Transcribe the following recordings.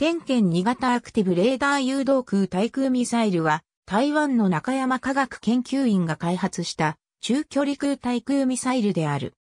天剣2型アクティブレーダー誘導空対空ミサイルは、台湾の中山科学研究院が開発した中距離空対空ミサイルである。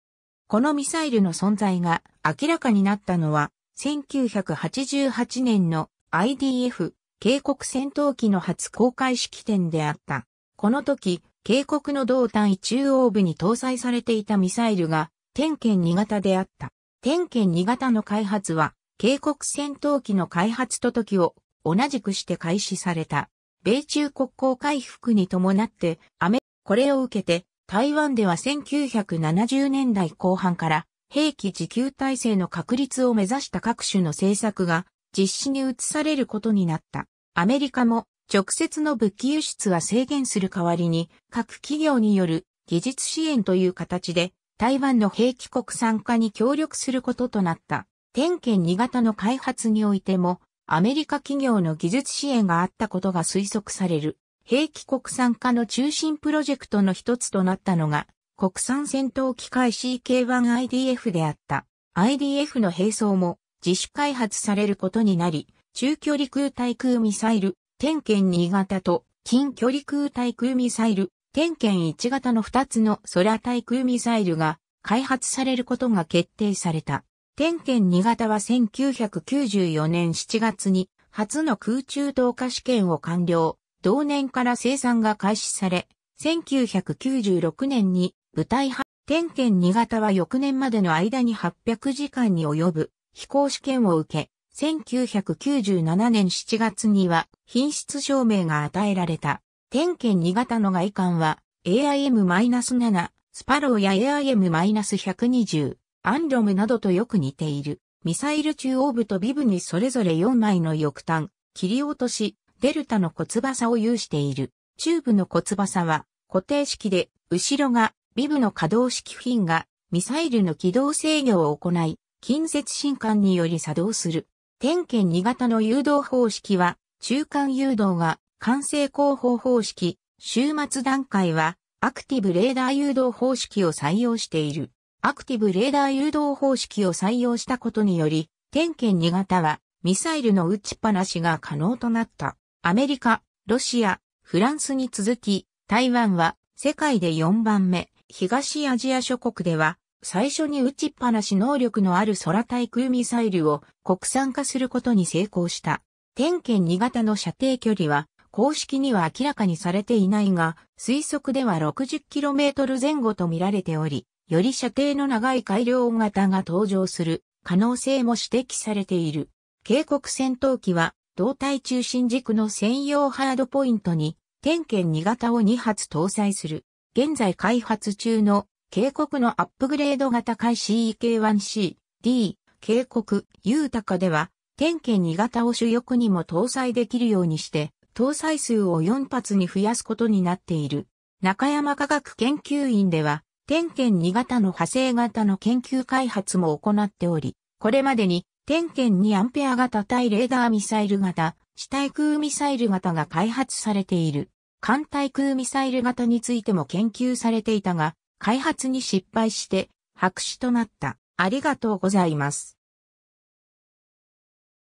このミサイルの存在が明らかになったのは、1988年の IDF 警告戦闘機の初公開式典であった。この時、警告の胴体中央部に搭載されていたミサイルが、天剣2型であった。天剣2型の開発は、警告戦闘機の開発と時を同じくして開始された。米中国交回復に伴ってアメ、これを受けて台湾では1970年代後半から兵器自給体制の確立を目指した各種の政策が実施に移されることになった。アメリカも直接の武器輸出は制限する代わりに各企業による技術支援という形で台湾の兵器国産化に協力することとなった。点検2型の開発においても、アメリカ企業の技術支援があったことが推測される、兵器国産化の中心プロジェクトの一つとなったのが、国産戦闘機械 CK1IDF であった。IDF の並走も自主開発されることになり、中距離空対空ミサイル、点検2型と近距離空対空ミサイル、点検1型の2つの空対空ミサイルが開発されることが決定された。天剣2型は1994年7月に初の空中投下試験を完了。同年から生産が開始され、1996年に部隊派、天剣2型は翌年までの間に800時間に及ぶ飛行試験を受け、1997年7月には品質証明が与えられた。天剣2型の外観は AIM-7、スパローや AIM-120、アンロムなどとよく似ている。ミサイル中央部とビブにそれぞれ4枚の翼端、切り落とし、デルタの小翼を有している。中部の小翼は固定式で、後ろがビブの可動式フィンがミサイルの軌道制御を行い、近接進管により作動する。点検2型の誘導方式は、中間誘導が完成後方方式、終末段階はアクティブレーダー誘導方式を採用している。アクティブレーダー誘導方式を採用したことにより、点検2型はミサイルの撃ちっぱなしが可能となった。アメリカ、ロシア、フランスに続き、台湾は世界で4番目、東アジア諸国では最初に撃ちっぱなし能力のある空対空ミサイルを国産化することに成功した。点検2型の射程距離は公式には明らかにされていないが、推測では 60km 前後と見られており、より射程の長い改良型が登場する可能性も指摘されている。警告戦闘機は胴体中心軸の専用ハードポイントに点検2型を2発搭載する。現在開発中の警告のアップグレード型海 CEK1C、D、警告、ユーでは、点検2型を主翼にも搭載できるようにして、搭載数を4発に増やすことになっている。中山科学研究院では、点検2型の派生型の研究開発も行っており、これまでに点検2アンペア型対レーダーミサイル型、地対空ミサイル型が開発されている。艦対空ミサイル型についても研究されていたが、開発に失敗して白紙となった。ありがとうございます。